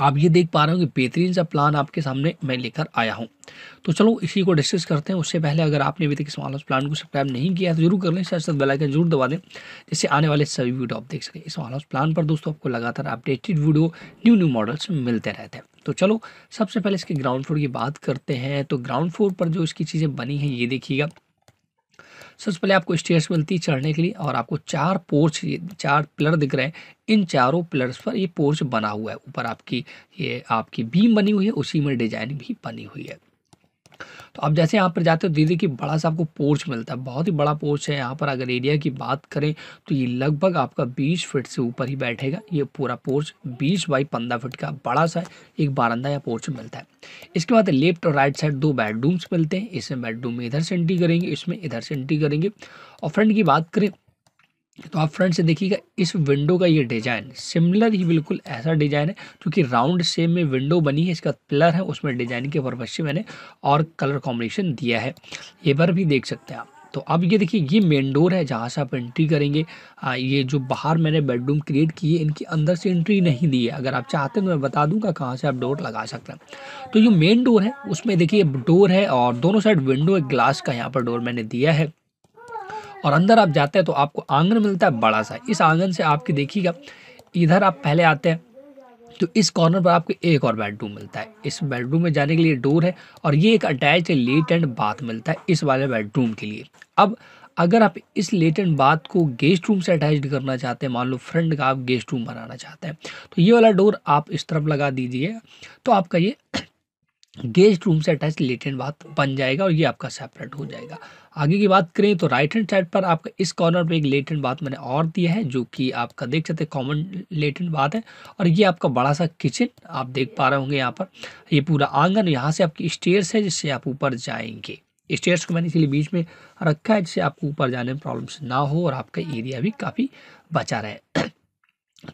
आप ये देख पा रहे हो कि बेहतरीन सा प्लान आपके सामने मैं लेकर आया हूँ तो चलो इसी को डिस्कस करते हैं उससे पहले अगर आपने अभी तक इस हाउस प्लान को सब्सक्राइब नहीं किया है तो जरूर कर लें साथ साथ आइकन जरूर दबा दें जिससे आने वाले सभी वीडियो आप देख सकें इस हाउस प्लान पर दोस्तों आपको लगातार updated video new new models मिलते रहते हैं तो चलो सबसे पहले इसके ग्राउंड फ्लोर की बात करते हैं तो ग्राउंड फ्लोर पर जो इसकी चीज़ें बनी हैं ये देखिएगा सबसे पहले आपको स्टेयर्स मिलती है चढ़ने के लिए और आपको चार पोर्च चार पिलर दिख रहे हैं इन चारों पिलर्स पर ये पोर्च बना हुआ है ऊपर आपकी ये आपकी बीम बनी हुई है उसी में डिजाइन भी बनी हुई है तो आप जैसे यहाँ पर जाते हो दीदी की बड़ा सा आपको पोर्च मिलता है बहुत ही बड़ा पोर्च है यहाँ पर अगर एरिया की बात करें तो ये लगभग आपका बीस फीट से ऊपर ही बैठेगा ये पूरा पोर्च बीस बाई पंद्रह फीट का बड़ा सा एक बारंदा या पोर्च मिलता है इसके बाद लेफ्ट और राइट साइड दो बेडरूम्स मिलते हैं इसमें बेडरूम में इधर से एंट्री करेंगे इसमें इधर से एंट्री करेंगे और फ्रंट की बात करें तो आप फ्रंट से देखिएगा इस विंडो का ये डिजाइन सिमिलर ही बिल्कुल ऐसा डिजाइन है क्योंकि राउंड शेप में विंडो बनी है इसका पिलर है उसमें डिजाइन के पर्पज से मैंने और कलर कॉम्बिनेशन दिया है ये पर भी देख सकते हैं आप तो अब ये देखिए ये मेन डोर है जहाँ से आप एंट्री करेंगे आ, ये जो बाहर मैंने बेडरूम क्रिएट किए इनके अंदर से एंट्री नहीं दी है अगर आप चाहते हैं तो मैं बता दूंगा कहाँ से आप डोर लगा सकते हैं तो ये मेन डोर है उसमें देखिए डोर है और दोनों साइड विंडो एक ग्लास का यहाँ पर डोर मैंने दिया है और अंदर आप जाते हैं तो आपको आंगन मिलता है बड़ा सा इस आंगन से आपके देखिएगा इधर आप पहले आते हैं तो इस कॉर्नर पर आपको एक और बेडरूम मिलता है इस बेडरूम में जाने के लिए डोर है और ये एक अटैच लेट एंड बाथ मिलता है इस वाले बेडरूम के लिए अब अगर आप इस लेट एंड बाथ को गेस्ट रूम से अटैच करना चाहते हैं मान लो फ्रंट का आप गेस्ट रूम बनाना चाहते हैं तो ये वाला डोर आप इस तरफ लगा दीजिए तो आपका ये गेस्ट रूम से अटैच लेटरिन बाथ बन जाएगा और ये आपका सेपरेट हो जाएगा आगे की बात करें तो राइट हैंड साइड पर आपका इस कॉर्नर पे एक लेटरिन बाथ मैंने और दिया है जो कि आपका देख सकते हैं कॉमन लेटरिन बाथ है और ये आपका बड़ा सा किचन आप देख पा रहे होंगे यहाँ पर ये पूरा आंगन यहाँ से आपकी स्टेयर्स है जिससे आप ऊपर जाएंगे स्टेयर्स को मैंने इसीलिए बीच में रखा है जिससे आपको ऊपर जाने में प्रॉब्लम्स ना हो और आपका एरिया भी काफ़ी बचा रहे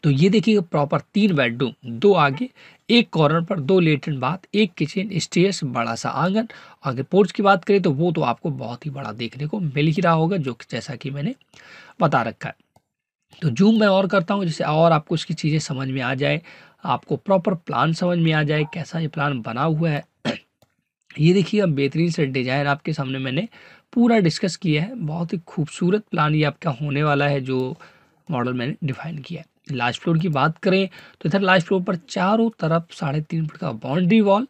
तो ये देखिएगा प्रॉपर तीन बेडरूम दो आगे एक कॉर्नर पर दो लेटरिन बात एक किचन स्टेयर्स बड़ा सा आंगन अगर पोर्च की बात करें तो वो तो आपको बहुत ही बड़ा देखने को मिल ही रहा होगा जो जैसा कि मैंने बता रखा है तो जूम मैं और करता हूँ जिससे और आपको इसकी चीज़ें समझ में आ जाए आपको प्रॉपर प्लान समझ में आ जाए कैसा ये प्लान बना हुआ है ये देखिए अब बेहतरीन से डिज़ाइन आपके सामने मैंने पूरा डिस्कस किया है बहुत ही खूबसूरत प्लान ये आपका होने वाला है जो मॉडल मैंने डिफाइन किया है लास्ट फ्लोर की बात करें तो इधर लास्ट फ्लोर पर चारों तरफ साढ़े तीन फुट का बाउंड्री वॉल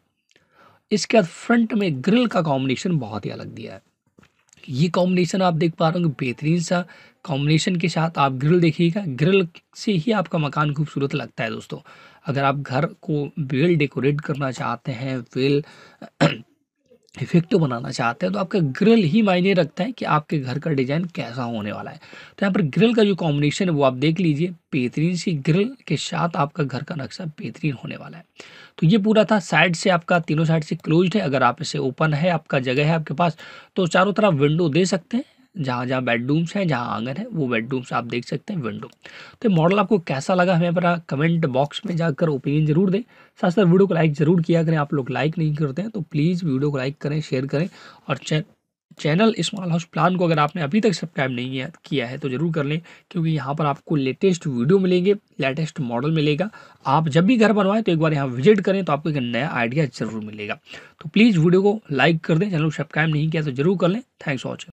इसके बाद फ्रंट में ग्रिल का कॉम्बिनेशन बहुत ही अलग दिया है ये कॉम्बिनेशन आप देख पा रहे होंगे बेहतरीन सा कॉम्बिनेशन के साथ आप ग्रिल देखिएगा ग्रिल से ही आपका मकान खूबसूरत लगता है दोस्तों अगर आप घर को वेल डेकोरेट करना चाहते हैं वेल इफेक्टिव तो बनाना चाहते हैं तो आपका ग्रिल ही मायने रखता है कि आपके घर का डिज़ाइन कैसा होने वाला है तो यहाँ पर ग्रिल का जो कॉम्बिनेशन है वो आप देख लीजिए बेहतरीन सी ग्रिल के साथ आपका घर का नक्शा बेहतरीन होने वाला है तो ये पूरा था साइड से आपका तीनों साइड से क्लोज्ड है अगर आप इसे ओपन है आपका जगह है आपके पास तो चारों तरफ विंडो दे सकते हैं जहाँ जहाँ बेडरूम्स हैं जहाँ आंगन है वो बेडरूम्स आप देख सकते हैं विंडो तो मॉडल आपको कैसा लगा हमें अपना कमेंट बॉक्स में जाकर ओपिनियन जरूर दें साथ साथ वीडियो को लाइक ज़रूर किया करें आप लोग लाइक नहीं करते हैं तो प्लीज़ वीडियो को लाइक करें शेयर करें और चैनल स्मॉल हाउस प्लान को अगर आपने अभी तक सब्सक्राइब नहीं किया है तो ज़रूर कर लें क्योंकि यहाँ पर आपको लेटेस्ट वीडियो मिलेंगे लेटेस्ट मॉडल मिलेगा आप जब भी घर बनवाएं तो एक बार यहाँ विजिट करें तो आपको एक नया आइडिया ज़रूर मिलेगा तो प्लीज़ वीडियो को लाइक कर दें चैनल को सब्सक्राइब नहीं किया तो ज़रूर कर लें थैंक्स फॉर वॉचिंग